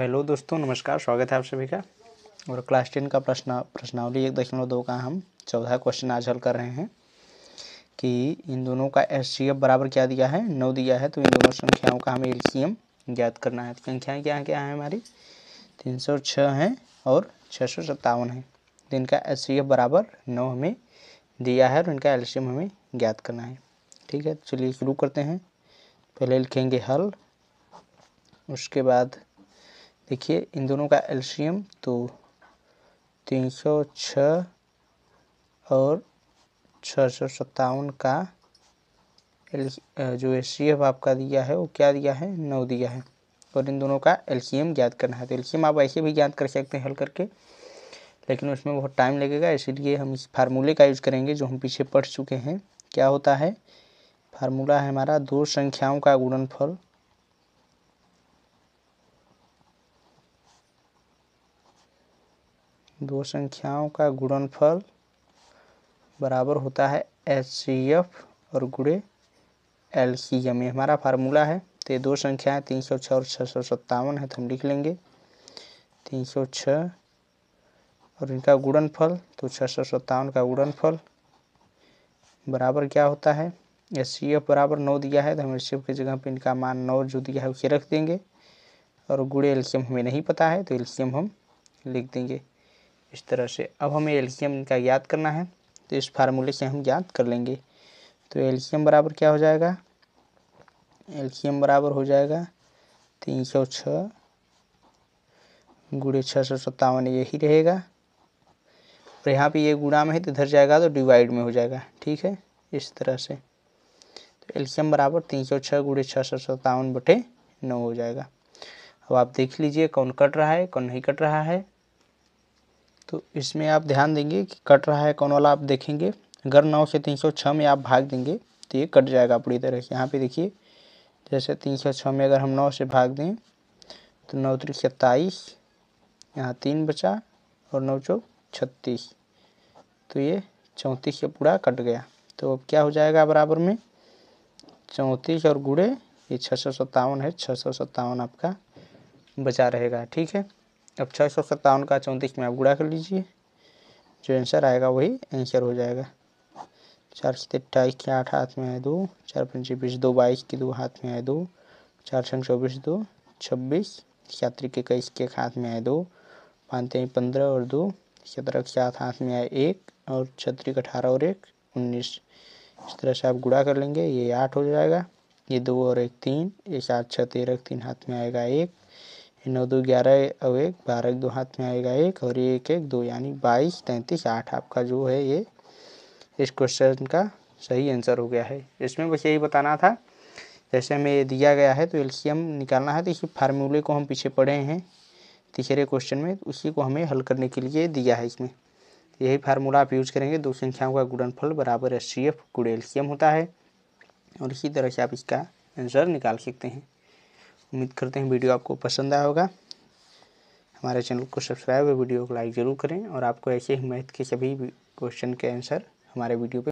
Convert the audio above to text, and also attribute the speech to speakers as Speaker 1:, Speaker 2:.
Speaker 1: hello दोस्तों नमस्कार स्वागत है आप सभी का और क्लास टेन का प्रश्न प्रश्नावली एक दशमलव दो का हम चौदह क्वेश्चन आज हल कर रहे हैं कि इन दोनों का एस बराबर क्या दिया है नौ दिया है तो इन दोनों संख्याओं का हमें एल ज्ञात करना है तो संख्याएँ क्या क्या हैं हमारी तीन सौ छः हैं और छः सौ सत्तावन है तो इनका एस बराबर नौ हमें दिया है और इनका एल हमें ज्ञात करना है ठीक है चलिए शुरू करते हैं पहले लिखेंगे हल उसके बाद देखिए इन दोनों का एल्शियम तो तीन सौ छ और छः सौ सत्तावन का जो एच सी एफ आपका दिया है वो क्या दिया है नौ दिया है और इन दोनों का एल्शियम ज्ञात करना है तो एल्शियम आप ऐसे भी ज्ञात कर सकते हैं हल करके लेकिन उसमें बहुत टाइम लगेगा इसीलिए हम इस फार्मूले का यूज़ करेंगे जो हम पीछे पढ़ चुके हैं क्या होता है फार्मूला है हमारा दो संख्याओं का गुणनफल दो संख्याओं का गुणनफल बराबर होता है एच सी एफ और गुड़े एल सी एम ये हमारा फार्मूला है तो ये दो संख्याएं तीन सौ छः और छः सौ सत्तावन है तो हम लिख लेंगे तीन सौ छः और इनका गुणनफल तो छः सौ सत्तावन का गुणनफल बराबर क्या होता है एस सी एफ बराबर नौ दिया है तो हम एस सी एफ की जगह पर इनका मान नौ जो दिया है उसे रख देंगे और गुड़े एल्शियम हमें नहीं पता है तो एल्शियम हम लिख देंगे इस तरह से अब हमें एल्शियम का ज्ञात करना है तो इस फार्मूले से हम ज्ञात कर लेंगे तो एल्शियम बराबर क्या हो जाएगा एल्शियम बराबर हो जाएगा तीन सौ छः गुड़े छः सौ सत्तावन यही रहेगा और यहाँ पे ये गुड़ा में है तो इधर जाएगा तो डिवाइड में हो जाएगा ठीक है इस तरह से तो एल्शियम बराबर तीन सौ छः गुड़े छः सौ सत्तावन बटे नौ हो जाएगा अब आप देख लीजिए कौन कट रहा है कौन नहीं कट रहा है तो इसमें आप ध्यान देंगे कि कट रहा है कौन वाला आप देखेंगे अगर नौ से तीन सौ छः में आप भाग देंगे तो ये कट जाएगा पूरी तरह से यहाँ पे देखिए जैसे तीन सौ छः में अगर हम नौ से भाग दें तो नौ त्रिक सत्ताईस यहाँ तीन बचा और नौ चौक छत्तीस तो ये चौंतीस का पूरा कट गया तो अब क्या हो जाएगा बराबर में चौंतीस और गुड़े ये छः सौ सत्तावन है छः सौ सत्तावन आपका बचा रहेगा ठीक है अब छः सौ सत्तावन का चौंतीस में आप गुड़ा कर लीजिए जो आंसर आएगा वही आंसर हो जाएगा चार सौ अट्ठाईस के आठ हाथ में आए दो चार पंचे बीस दो बाईस के दो हाथ में आए दो चार छः चौबीस दो छब्बीस सात के इक्कीस के एक हाथ में आए दो पाँच तेईस पंद्रह और दो सत्रह के सात हाथ में आए एक और छत्तीस अठारह और एक उन्नीस इस तरह से आप गुड़ा कर लेंगे ये आठ हो जाएगा ये दो और एक तीन ये सात छः तेरह तीन हाथ में आएगा एक नौ दो ग्यारह और एक बारह एक दो हाथ में आएगा एक और एक एक दो यानी बाईस तैंतीस आठ आपका जो है ये इस क्वेश्चन का सही आंसर हो गया है इसमें बस यही बताना था जैसे हमें ये दिया गया है तो एल्शियम निकालना है तो इसी फार्मूले को हम पीछे पढ़े हैं तीसरे क्वेश्चन में उसी को हमें हल करने के लिए दिया है इसमें यही फार्मूला आप यूज़ करेंगे दो संख्याओं का गुणनफल बराबर एस सी एफ गुड़ एल्शियम होता है और इसी तरह से आप इसका आंसर निकाल सकते हैं उम्मीद करते हैं वीडियो आपको पसंद आया होगा हमारे चैनल को सब्सक्राइब और वीडियो को लाइक ज़रूर करें और आपको ऐसे ही मैथ के सभी क्वेश्चन के आंसर हमारे वीडियो पर